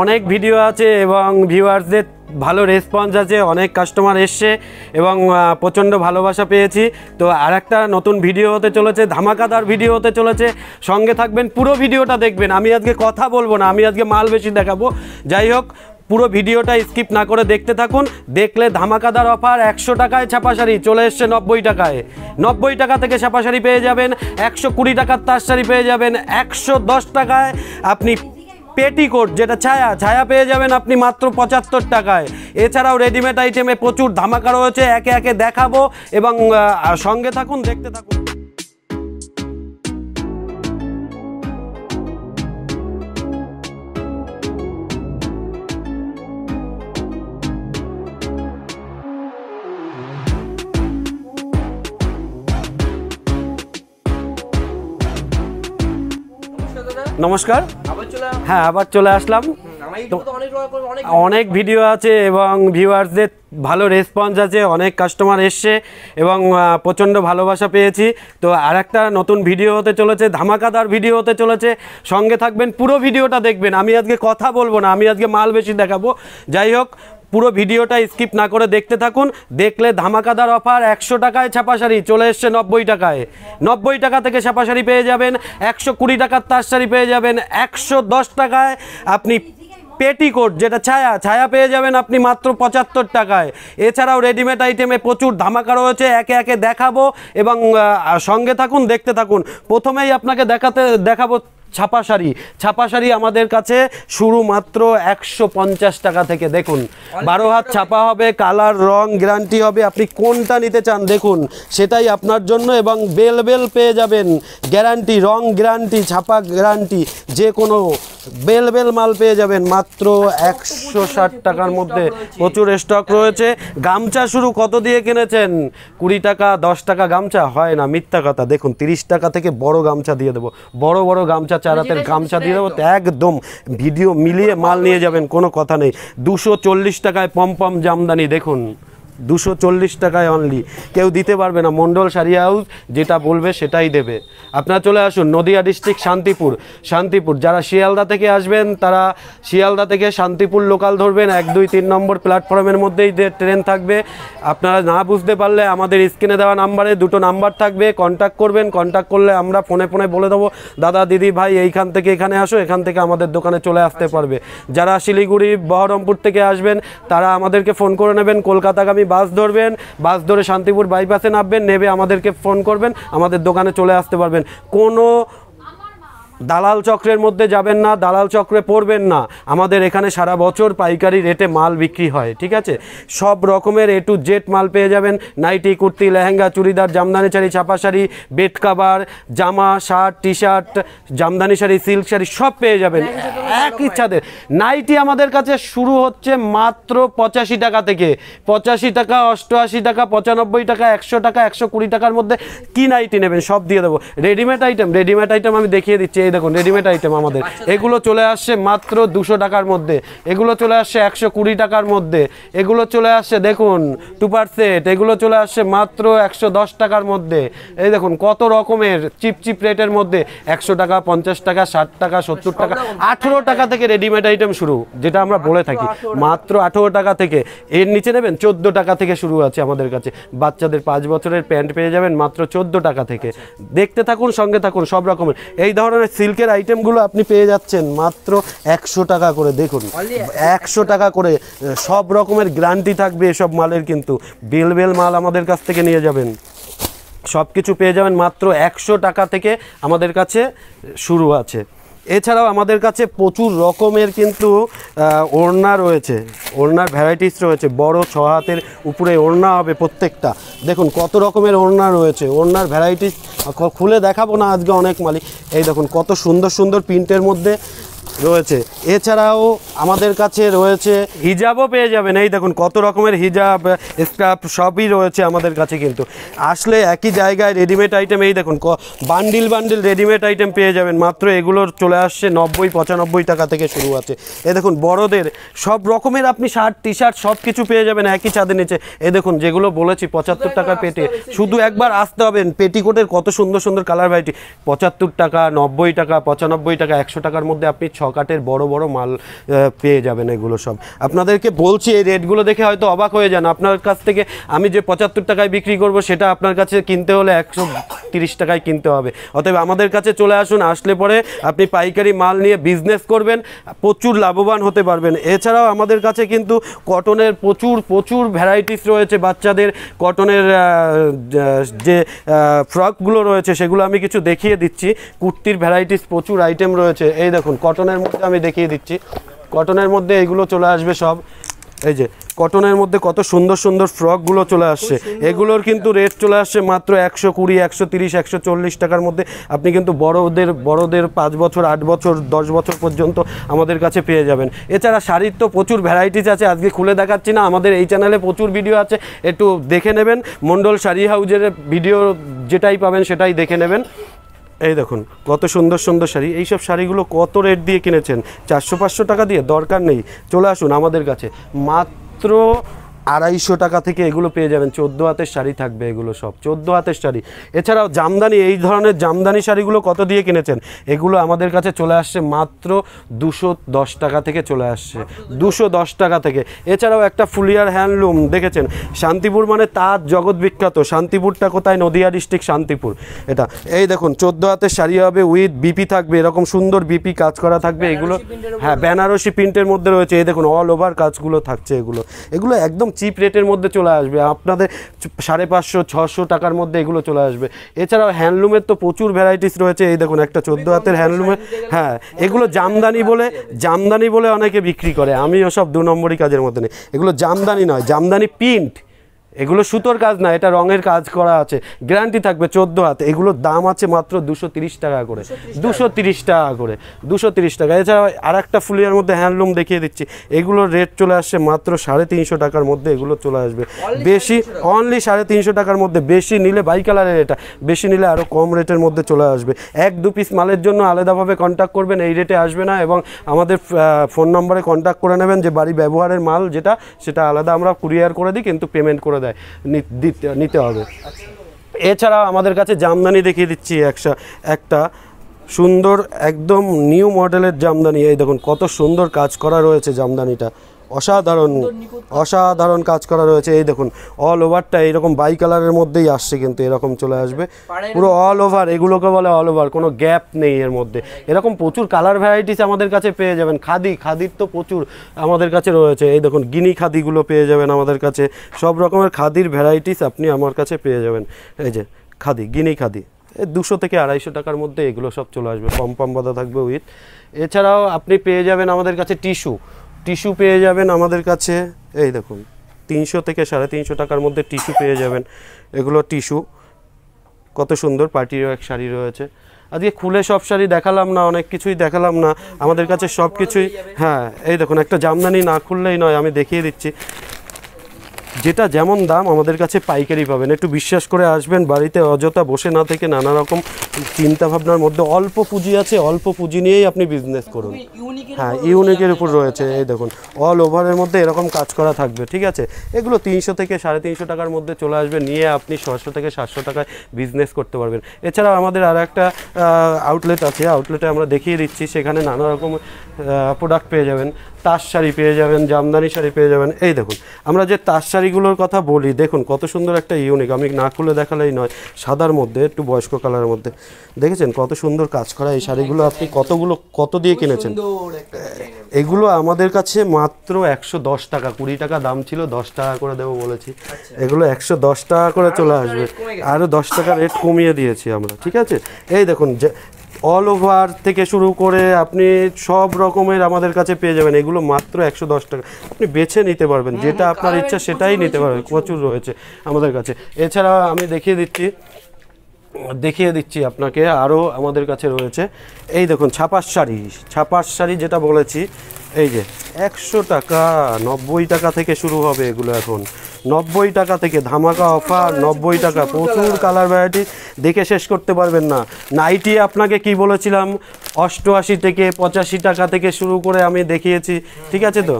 অনেক ভিডিও আছে এবং ভিউয়ার্সদের ভালো রেসপন্স আছে অনেক কাস্টমার এসছে এবং প্রচণ্ড ভালোবাসা পেয়েছি তো আর একটা নতুন ভিডিও হতে চলেছে ধামাকাদার ভিডিও হতে চলেছে সঙ্গে থাকবেন পুরো ভিডিওটা দেখবেন আমি আজকে কথা বলবো না আমি আজকে মাল বেশি দেখাবো যাই হোক পুরো ভিডিওটা স্কিপ না করে দেখতে থাকুন দেখলে ধামাকাদার অফার একশো টাকায় ছাপা শাড়ি চলে এসছে নব্বই টাকায় নব্বই টাকা থেকে ছাপা শাড়ি পেয়ে যাবেন একশো কুড়ি টাকার তার শাড়ি পেয়ে যাবেন একশো দশ টাকায় আপনি পেটিকোট যেটা ছায়া ছায়া পেয়ে যাবেন আপনি মাত্র পঁচাত্তর টাকায় এছাড়াও রেডিমেড আইটেমে প্রচুর ধামাকা রয়েছে একে একে দেখাবো এবং সঙ্গে থাকুন দেখতে থাকুন নমস্কার হ্যাঁ আবার চলে আসলাম অনেক ভিডিও আছে এবং ভিউয়ার্সদের ভালো রেসপন্স আছে অনেক কাস্টমার এসছে এবং প্রচণ্ড ভালোবাসা পেয়েছি তো আর একটা নতুন ভিডিও হতে চলেছে ধামাকাদার ভিডিও হতে চলেছে সঙ্গে থাকবেন পুরো ভিডিওটা দেখবেন আমি আজকে কথা বলবো না আমি আজকে মাল বেশি দেখাবো যাই হোক পুরো ভিডিওটা স্কিপ না করে দেখতে থাকুন দেখলে ধামাকাদার অফার একশো টাকায় ছাপা শাড়ি চলে এসছে নব্বই টাকায় নব্বই টাকা থেকে ছাপা শাড়ি পেয়ে যাবেন একশো কুড়ি টাকার তার শাড়ি পেয়ে যাবেন একশো দশ টাকায় আপনি পেটিকোট যেটা ছায়া ছায়া পেয়ে যাবেন আপনি মাত্র পঁচাত্তর টাকায় এছাড়াও রেডিমেড আইটেমে প্রচুর ধামাকা রয়েছে একে একে দেখাবো এবং সঙ্গে থাকুন দেখতে থাকুন প্রথমেই আপনাকে দেখাতে দেখাবো ছাপা শাড়ি ছাপা শাড়ি আমাদের কাছে শুরু মাত্র একশো টাকা থেকে দেখুন বারো হাত ছাপা হবে কালার রং গ্যারান্টি হবে আপনি কোনটা নিতে চান দেখুন সেটাই আপনার জন্য এবং বেল বেল পেয়ে যাবেন গ্যারান্টি রং গ্যারান্টি ছাপা গ্যারান্টি যে কোনো বেল বেল মাল পেয়ে যাবেন মাত্র একশো ষাট টাকার মধ্যে প্রচুর স্টক রয়েছে গামছা শুরু কত দিয়ে কিনেছেন কুড়ি টাকা দশ টাকা গামছা হয় না মিথ্যা কথা দেখুন তিরিশ টাকা থেকে বড় গামছা দিয়ে দেবো বড় বড় গামছা চারাতের গামছা দিয়ে দেবো একদম ভিডিও মিলিয়ে মাল নিয়ে যাবেন কোনো কথা নেই দুশো চল্লিশ টাকায় পম্পম জামদানি দেখুন দুশো চল্লিশ টাকায় অনলি কেউ দিতে পারবে না মন্ডল সারি হাউস যেটা বলবে সেটাই দেবে আপনারা চলে আসুন নদিয়া ডিস্ট্রিক্ট শান্তিপুর শান্তিপুর যারা শিয়ালদা থেকে আসবেন তারা শিয়ালদা থেকে শান্তিপুর লোকাল ধরবেন এক দুই তিন নম্বর প্ল্যাটফর্মের মধ্যেই ট্রেন থাকবে আপনারা না বুঝতে পারলে আমাদের স্ক্রিনে দেওয়া নাম্বারে দুটো নাম্বার থাকবে কন্ট্যাক্ট করবেন কন্ট্যাক্ট করলে আমরা ফোনে ফোনে বলে দেবো দাদা দিদি ভাই এইখান থেকে এখানে আসো এখান থেকে আমাদের দোকানে চলে আসতে পারবে যারা শিলিগুড়ি বহরমপুর থেকে আসবেন তারা আমাদেরকে ফোন করে নেবেন কলকাতাগামী বাস ধরবেন বাস ধরে শান্তিপুর বাইপাসে নামবেন নেবে আমাদেরকে ফোন করবেন আমাদের দোকানে চলে আসতে পারবেন কোনো দালাল চক্রের মধ্যে যাবেন না দালাল চক্রে পড়বেন না আমাদের এখানে সারা বছর পাইকারি রেটে মাল বিক্রি হয় ঠিক আছে সব রকমের এ টু জেড মাল পেয়ে যাবেন নাইটি কুর্তি লেহেঙ্গা চুড়িদার জামদানি শাড়ি ছাপা শাড়ি বেড কাভার জামা shirt T shirt Jamdani sari silk sari সব পেয়ে যাবেন এক ইচ্ছাতে নাইটি আমাদের কাছে শুরু হচ্ছে মাত্র পঁচাশি টাকা থেকে পঁচাশি টাকা অষ্টআশি টাকা পঁচানব্বই টাকা একশো টাকা একশো কুড়ি টাকার মধ্যে কি নাইটি নেবেন সব দিয়ে দেবো রেডিমেড আইটেম রেডিমেড আইটেম আমি দেখিয়ে দিচ্ছি এই দেখুন রেডিমেড আইটেম আমাদের এগুলো চলে আসছে মাত্র দুশো টাকার মধ্যে এগুলো চলে আসছে একশো কুড়ি টাকার মধ্যে এগুলো চলে আসছে দেখুন টু পার্সেন্ট এগুলো চলে আসছে মাত্র একশো দশ টাকার মধ্যে এই দেখুন কত রকমের চিপ চিপ রেটের মধ্যে একশো টাকা পঞ্চাশ টাকা ষাট টাকা সত্তর টাকা আঠেরো টাকা থেকে রেডিমেড আইটেম শুরু যেটা আমরা বলে থাকি মাত্র আঠেরো টাকা থেকে এর নিচে নেবেন চোদ্দ টাকা থেকে শুরু আছে আমাদের কাছে বাচ্চাদের পাঁচ বছরের প্যান্ট পেয়ে যাবেন মাত্র চোদ্দ টাকা থেকে দেখতে থাকুন সঙ্গে থাকুন সব রকমের এই ধরনের সিল্কের আইটেমগুলো আপনি পেয়ে যাচ্ছেন মাত্র একশো টাকা করে দেখুন একশো টাকা করে সব রকমের গ্যারান্টি থাকবে এসব মালের কিন্তু বেল বেল মাল আমাদের কাছ থেকে নিয়ে যাবেন সব কিছু পেয়ে যাবেন মাত্র একশো টাকা থেকে আমাদের কাছে শুরু আছে এছাড়াও আমাদের কাছে প্রচুর রকমের কিন্তু ওড়না রয়েছে ওড়নার ভ্যারাইটিস রয়েছে বড় ছ হাতের উপরে ওড়না হবে প্রত্যেকটা দেখুন কত রকমের ওড়না রয়েছে ওড়নার ভ্যারাইটিস খুলে দেখাবো না আজকে অনেক মালিক এই দেখুন কত সুন্দর সুন্দর প্রিন্টের মধ্যে রয়েছে এছাড়াও আমাদের কাছে রয়েছে হিজাবও পেয়ে যাবেন এই দেখুন কত রকমের হিজাব স্কার্ফ সবই রয়েছে আমাদের কাছে কিন্তু আসলে একই জায়গায় রেডিমেড আইটেম এই দেখুন বান্ডিল বান্ডিল রেডিমেড আইটেম পেয়ে যাবেন মাত্র এগুলোর চলে আসছে নব্বই পঁচানব্বই টাকা থেকে শুরু আছে এ দেখুন বড়দের সব রকমের আপনি শার্ট টি শার্ট সব কিছু পেয়ে যাবেন একই ছাদের নিচে এ দেখুন যেগুলো বলেছি পঁচাত্তর টাকা পেটে শুধু একবার আসতে হবেন পেটিকোটের কত সুন্দর সুন্দর কালার ভাইটি পঁচাত্তর টাকা নব্বই টাকা পঁচানব্বই টাকা একশো টাকার মধ্যে আপনি ছ শকাটের বড় বড় মাল পেয়ে যাবেন এগুলো সব আপনাদেরকে বলছি এই রেটগুলো দেখে হয়তো অবাক হয়ে যান আপনার কাছ থেকে আমি যে পঁচাত্তর টাকায় বিক্রি করব সেটা আপনার কাছে কিনতে হলে একশো তিরিশ টাকায় কিনতে হবে অতএব আমাদের কাছে চলে আসুন আসলে পরে আপনি পাইকারি মাল নিয়ে বিজনেস করবেন প্রচুর লাভবান হতে পারবেন এছাড়াও আমাদের কাছে কিন্তু কটনের প্রচুর প্রচুর ভ্যারাইটিস রয়েছে বাচ্চাদের কটনের যে ফ্রকগুলো রয়েছে সেগুলো আমি কিছু দেখিয়ে দিচ্ছি কুর্তির ভ্যারাইটিস প্রচুর আইটেম রয়েছে এই দেখুন কটনের কটনের মধ্যে আমি দেখিয়ে দিচ্ছি কটনের মধ্যে এগুলো চলে আসবে সব এই যে কটনের মধ্যে কত সুন্দর সুন্দর ফ্রকগুলো চলে আসছে এগুলোর কিন্তু রেট চলে আসছে মাত্র একশো কুড়ি একশো তিরিশ একশো চল্লিশ টাকার মধ্যে আপনি কিন্তু বড়দের বড়দের পাঁচ বছর আট বছর দশ বছর পর্যন্ত আমাদের কাছে পেয়ে যাবেন এছাড়া শাড়ির তো প্রচুর ভ্যারাইটিস আছে আজকে খুলে দেখাচ্ছি না আমাদের এই চ্যানেলে প্রচুর ভিডিও আছে একটু দেখে নেবেন মণ্ডল শাড়ি হাউজের ভিডিও যেটাই পাবেন সেটাই দেখে নেবেন এই দেখুন কত সুন্দর সুন্দর শাড়ি এইসব শাড়িগুলো কত রেট দিয়ে কিনেছেন চারশো পাঁচশো টাকা দিয়ে দরকার নেই চলে আসুন আমাদের কাছে মাত্র আড়াইশো টাকা থেকে এগুলো পেয়ে যাবেন চোদ্দো হাতের শাড়ি থাকবে এগুলো সব চোদ্দো হাতের শাড়ি এছাড়াও জামদানি এই ধরনের জামদানি শাড়িগুলো কত দিয়ে কিনেছেন এগুলো আমাদের কাছে চলে আসছে মাত্র দুশো দশ টাকা থেকে চলে আসছে দুশো দশ টাকা থেকে এছাড়াও একটা ফুলিয়ার হ্যান্ডলুম দেখেছেন শান্তিপুর মানে তাঁত জগৎ বিখ্যাত শান্তিপুরটা কোথায় নদিয়া ডিস্ট্রিক্ট শান্তিপুর এটা এই দেখুন চোদ্দো হাতের শাড়ি হবে উইথ বিপি থাকবে এরকম সুন্দর বিপি কাজ করা থাকবে এগুলো হ্যাঁ বেনারসি প্রিন্টের মধ্যে রয়েছে এই দেখুন অল ওভার কাজগুলো থাকছে এগুলো এগুলো একদম চিপ রেটের মধ্যে চলে আসবে আপনাদের সাড়ে পাঁচশো ছশো টাকার মধ্যে এগুলো চলে আসবে এছাড়াও হ্যান্ডলুমের তো প্রচুর ভ্যারাইটিস রয়েছে এই দেখুন একটা চোদ্দো হাতের হ্যান্ডলুমে হ্যাঁ এগুলো জামদানি বলে জামদানি বলে অনেকে বিক্রি করে আমি ওসব দু নম্বরই কাজের মধ্যে নেই এগুলো জামদানি নয় জামদানি প্রিন্ট এগুলো সুতোর কাজ না এটা রঙের কাজ করা আছে গ্যারান্টি থাকবে চোদ্দো হাতে এগুলোর দাম আছে মাত্র দুশো টাকা করে দুশো টাকা করে দুশো টাকা এছাড়া আর একটা ফুলিয়ার মধ্যে হ্যান্ডলুম দেখিয়ে দিচ্ছি এগুলোর রেট চলে আসছে মাত্র সাড়ে তিনশো টাকার মধ্যে এগুলো চলে আসবে বেশি অনলি সাড়ে তিনশো টাকার মধ্যে বেশি নিলে বাই কালারের এটা বেশি নিলে আরও কম রেটের মধ্যে চলে আসবে এক দু পিস মালের জন্য আলাদাভাবে কন্ট্যাক্ট করবেন এই রেটে আসবে না এবং আমাদের ফোন নম্বরে কন্ট্যাক্ট করে নেবেন যে বাড়ি ব্যবহারের মাল যেটা সেটা আলাদা আমরা কুরিয়ার করে দিই কিন্তু পেমেন্ট করে দেয় দেয় নিতে হবে এছাড়া আমাদের কাছে জামদানি দেখিয়ে দিচ্ছি একশো একটা সুন্দর একদম নিউ মডেলের জামদানি এই দেখুন কত সুন্দর কাজ করা রয়েছে জামদানিটা অসাধারণ অসাধারণ কাজ করা রয়েছে এই দেখুন অল ওভারটা এইরকম বাই কালারের মধ্যেই আসছে কিন্তু এরকম চলে আসবে পুরো অল ওভার এগুলোকে বলে অল ওভার কোনো গ্যাপ নেই এর মধ্যে এরকম প্রচুর কালার ভ্যারাইটিস আমাদের কাছে পেয়ে যাবেন খাদি খাদির তো প্রচুর আমাদের কাছে রয়েছে এই দেখুন গিনি খাদিগুলো পেয়ে যাবেন আমাদের কাছে সব রকমের খাদির ভ্যারাইটিস আপনি আমার কাছে পেয়ে যাবেন এই যে খাদি গিনি খাদি দুশো থেকে আড়াইশো টাকার মধ্যে এগুলো সব চলে আসবে কম পাম থাকবে উইথ এছাড়াও আপনি পেয়ে যাবেন আমাদের কাছে টিস্যু টিস্যু পেয়ে যাবেন আমাদের কাছে এই দেখুন তিনশো থেকে সাড়ে তিনশো টাকার মধ্যে টিস্যু পেয়ে যাবেন এগুলো টিস্যু কত সুন্দর পার্টিরও এক শাড়ি রয়েছে আজকে খুলে সব শাড়ি দেখালাম না অনেক কিছুই দেখালাম না আমাদের কাছে সব কিছুই হ্যাঁ এই দেখুন একটা জামদানি না খুললেই নয় আমি দেখিয়ে দিচ্ছি যেটা যেমন দাম আমাদের কাছে পাইকারি পাবেন একটু বিশ্বাস করে আসবেন বাড়িতে অযথা বসে না থেকে নানা রকম চিন্তা ভাবনার মধ্যে অল্প পুঁজি আছে অল্প পুঁজি নিয়েই আপনি বিজনেস করুন হ্যাঁ ইউনিকের উপর রয়েছে এই দেখুন অল ওভারের মধ্যে এরকম কাজ করা থাকবে ঠিক আছে এগুলো তিনশো থেকে সাড়ে তিনশো টাকার মধ্যে চলে আসবে নিয়ে আপনি ছশো থেকে সাতশো টাকায় বিজনেস করতে পারবেন এছাড়া আমাদের আর একটা আউটলেট আছে আউটলেটে আমরা দেখিয়ে দিচ্ছি সেখানে নানা রকম প্রোডাক্ট পেয়ে যাবেন তাস শাড়ি পেয়ে যাবেন জামদানি শাড়ি পেয়ে যাবেন এই দেখুন আমরা যে তাস শাড়িগুলোর কথা বলি দেখুন কত সুন্দর একটা ইউনিক আমি না খুলে দেখালেই নয় সাদার মধ্যে একটু বয়স্ক কালারের মধ্যে দেখেছেন কত সুন্দর কাজ করা এই শাড়িগুলো আপনি কতগুলো কত দিয়ে কিনেছেন এগুলো আমাদের কাছে মাত্র একশো দশ টাকা কুড়ি টাকা দাম ছিল দশ টাকা করে দেবো বলেছি আচ্ছা। এগুলো একশো দশ টাকা করে চলে আসবে আরও দশ টাকা রেট কমিয়ে দিয়েছি আমরা ঠিক আছে এই দেখুন যে অল ওভার থেকে শুরু করে আপনি সব রকমের আমাদের কাছে পেয়ে যাবেন এগুলো মাত্র একশো দশ টাকা আপনি বেছে নিতে পারবেন যেটা আপনার ইচ্ছা সেটাই নিতে পারবেন প্রচুর রয়েছে আমাদের কাছে এছাড়া আমি দেখিয়ে দিচ্ছি দেখিয়ে দিচ্ছি আপনাকে আরও আমাদের কাছে রয়েছে এই দেখুন ছাপাশ শাড়ি ছাপাশ শাড়ি যেটা বলেছি এই যে একশো টাকা নব্বই টাকা থেকে শুরু হবে এগুলো এখন নব্বই টাকা থেকে ধামাকা অফার নব্বই টাকা প্রচুর কালার ভ্যারাইটি দেখে শেষ করতে পারবেন না নাইটি আপনাকে কি বলেছিলাম অষ্টআশি থেকে পঁচাশি টাকা থেকে শুরু করে আমি দেখিয়েছি ঠিক আছে তো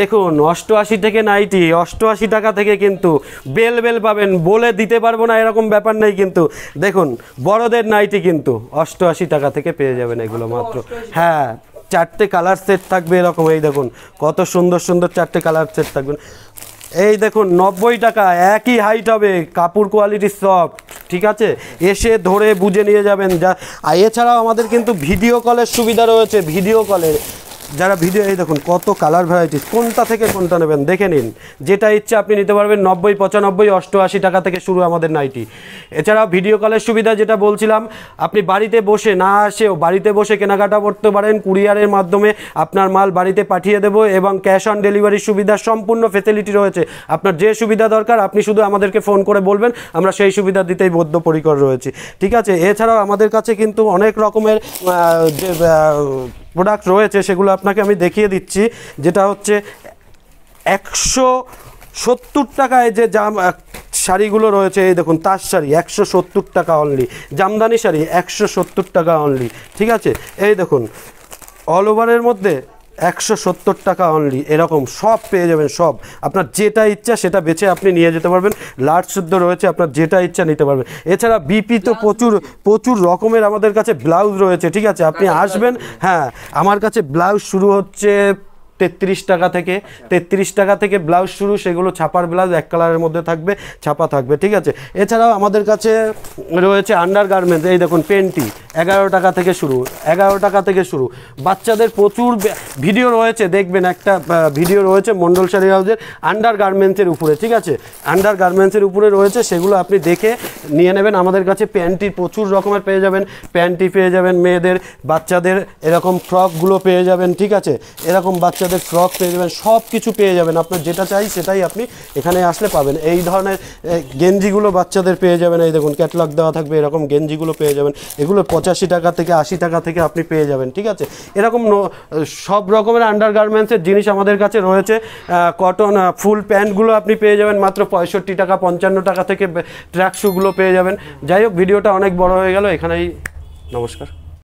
দেখুন অষ্টআশি থেকে নাইটি অষ্টআশি টাকা থেকে কিন্তু বেল বেল পাবেন বলে দিতে পারবো না এরকম ব্যাপার নেই কিন্তু দেখুন বড়দের নাইটি কিন্তু অষ্টআশি টাকা থেকে পেয়ে যাবেন এগুলো মাত্র হ্যাঁ চারটে কালার সেট থাকবে এরকম এই দেখুন কত সুন্দর সুন্দর চারটে কালার সেট থাকবে এই দেখুন নব্বই টাকা একই হাইট হবে কাপড় কোয়ালিটি সব ঠিক আছে এসে ধরে বুঝে নিয়ে যাবেন যা এছাড়াও আমাদের কিন্তু ভিডিও কলের সুবিধা রয়েছে ভিডিও কলের যারা ভিডিও এই দেখুন কত কালার ভ্যারাইটিস কোনটা থেকে কোনটা নেবেন দেখে নিন যেটা ইচ্ছে আপনি নিতে পারবেন নব্বই পঁচানব্বই অষ্টআশি টাকা থেকে শুরু আমাদের নাইটি এছাড়া ভিডিও কলের সুবিধা যেটা বলছিলাম আপনি বাড়িতে বসে না আসেও বাড়িতে বসে কেনাকাটা করতে পারেন কুরিয়ারের মাধ্যমে আপনার মাল বাড়িতে পাঠিয়ে দেবো এবং ক্যাশ অন ডেলিভারির সুবিধা সম্পূর্ণ ফেসিলিটি রয়েছে আপনার যে সুবিধা দরকার আপনি শুধু আমাদেরকে ফোন করে বলবেন আমরা সেই সুবিধা দিতেই বদ্ধপরিকর রয়েছি ঠিক আছে এছাড়াও আমাদের কাছে কিন্তু অনেক রকমের যে প্রোডাক্ট রয়েছে সেগুলো আপনাকে আমি দেখিয়ে দিচ্ছি যেটা হচ্ছে একশো সত্তর টাকায় যে জাম শাড়িগুলো রয়েছে এই দেখুন তার শাড়ি একশো সত্তর টাকা অনলি জামদানি শাড়ি একশো সত্তর টাকা অনলি ঠিক আছে এই দেখুন অল ওভারের মধ্যে একশো সত্তর টাকা অনলি এরকম সব পেয়ে যাবেন সব আপনার যেটা ইচ্ছা সেটা বেছে আপনি নিয়ে যেতে পারবেন লার্জ শুদ্ধ রয়েছে আপনার যেটা ইচ্ছা নিতে পারবেন এছাড়া বিপি তো প্রচুর প্রচুর রকমের আমাদের কাছে ব্লাউজ রয়েছে ঠিক আছে আপনি আচ্ছা, আসবেন আচ্ছা। হ্যাঁ আমার কাছে ব্লাউজ শুরু হচ্ছে তেত্রিশ টাকা থেকে তেত্রিশ টাকা থেকে ব্লাউজ শুরু সেগুলো ছাপার ব্লাউজ এক কালারের মধ্যে থাকবে ছাপা থাকবে ঠিক আছে এছাড়াও আমাদের কাছে রয়েছে আন্ডার গার্মেন্টস এই দেখুন পেন্টি এগারো টাকা থেকে শুরু এগারো টাকা থেকে শুরু বাচ্চাদের প্রচুর ভিডিও রয়েছে দেখবেন একটা ভিডিও রয়েছে মন্ডল শাড়ি হাউজের আন্ডার গার্মেন্টসের উপরে ঠিক আছে আন্ডার গার্মেন্টসের উপরে রয়েছে সেগুলো আপনি দেখে নিয়ে নেবেন আমাদের কাছে প্যান্টি প্রচুর রকমের পেয়ে যাবেন প্যান্টি পেয়ে যাবেন মেয়েদের বাচ্চাদের এরকম ফ্রকগুলো পেয়ে যাবেন ঠিক আছে এরকম বাচ্চাদের আপনাদের ফ্রক পেয়ে যাবেন সব কিছু পেয়ে যাবেন আপনার যেটা চাই সেটাই আপনি এখানে আসলে পাবেন এই ধরনের গেঞ্জিগুলো বাচ্চাদের পেয়ে যাবেন এই দেখুন ক্যাটলগ দেওয়া থাকবে এরকম গেঞ্জিগুলো পেয়ে যাবেন এগুলো পঁচাশি টাকা থেকে আশি টাকা থেকে আপনি পেয়ে যাবেন ঠিক আছে এরকম সব রকমের আন্ডারগার্মেন্টসের জিনিস আমাদের কাছে রয়েছে কটন ফুল প্যান্টগুলো আপনি পেয়ে যাবেন মাত্র পঁয়ষট্টি টাকা পঞ্চান্ন টাকা থেকে ট্র্যাক শ্যুগুলো পেয়ে যাবেন যাই হোক ভিডিওটা অনেক বড় হয়ে গেল এখানেই নমস্কার